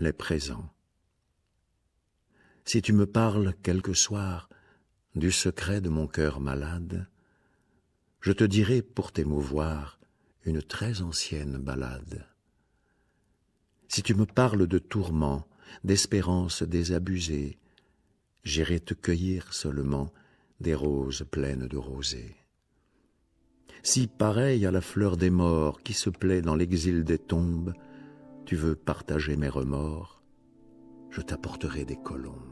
les présents. Si tu me parles quelque soir du secret de mon cœur malade, je te dirai pour t'émouvoir une très ancienne ballade. Si tu me parles de tourments, d'espérances désabusées, j'irai te cueillir seulement des roses pleines de rosée. Si pareil à la fleur des morts qui se plaît dans l'exil des tombes, tu veux partager mes remords Je t'apporterai des colombes.